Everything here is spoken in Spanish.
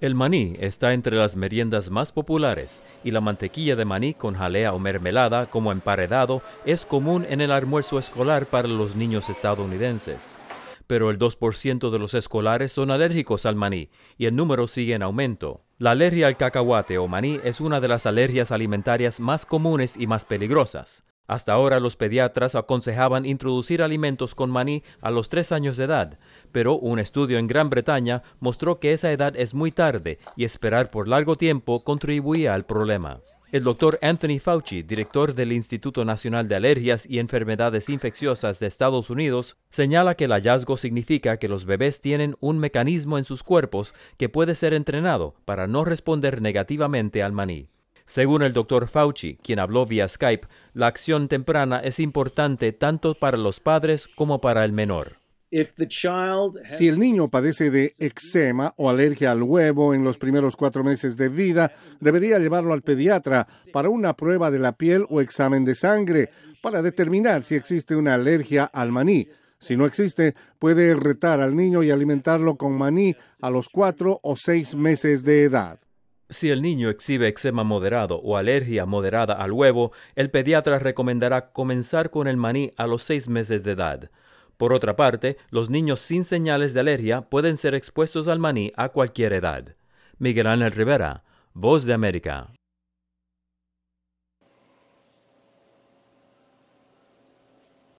El maní está entre las meriendas más populares y la mantequilla de maní con jalea o mermelada como emparedado es común en el almuerzo escolar para los niños estadounidenses. Pero el 2% de los escolares son alérgicos al maní y el número sigue en aumento. La alergia al cacahuate o maní es una de las alergias alimentarias más comunes y más peligrosas. Hasta ahora los pediatras aconsejaban introducir alimentos con maní a los tres años de edad, pero un estudio en Gran Bretaña mostró que esa edad es muy tarde y esperar por largo tiempo contribuía al problema. El doctor Anthony Fauci, director del Instituto Nacional de Alergias y Enfermedades Infecciosas de Estados Unidos, señala que el hallazgo significa que los bebés tienen un mecanismo en sus cuerpos que puede ser entrenado para no responder negativamente al maní. Según el doctor Fauci, quien habló vía Skype, la acción temprana es importante tanto para los padres como para el menor. Si el niño padece de eczema o alergia al huevo en los primeros cuatro meses de vida, debería llevarlo al pediatra para una prueba de la piel o examen de sangre para determinar si existe una alergia al maní. Si no existe, puede retar al niño y alimentarlo con maní a los cuatro o seis meses de edad. Si el niño exhibe eczema moderado o alergia moderada al huevo, el pediatra recomendará comenzar con el maní a los seis meses de edad. Por otra parte, los niños sin señales de alergia pueden ser expuestos al maní a cualquier edad. Miguel Ángel Rivera, Voz de América.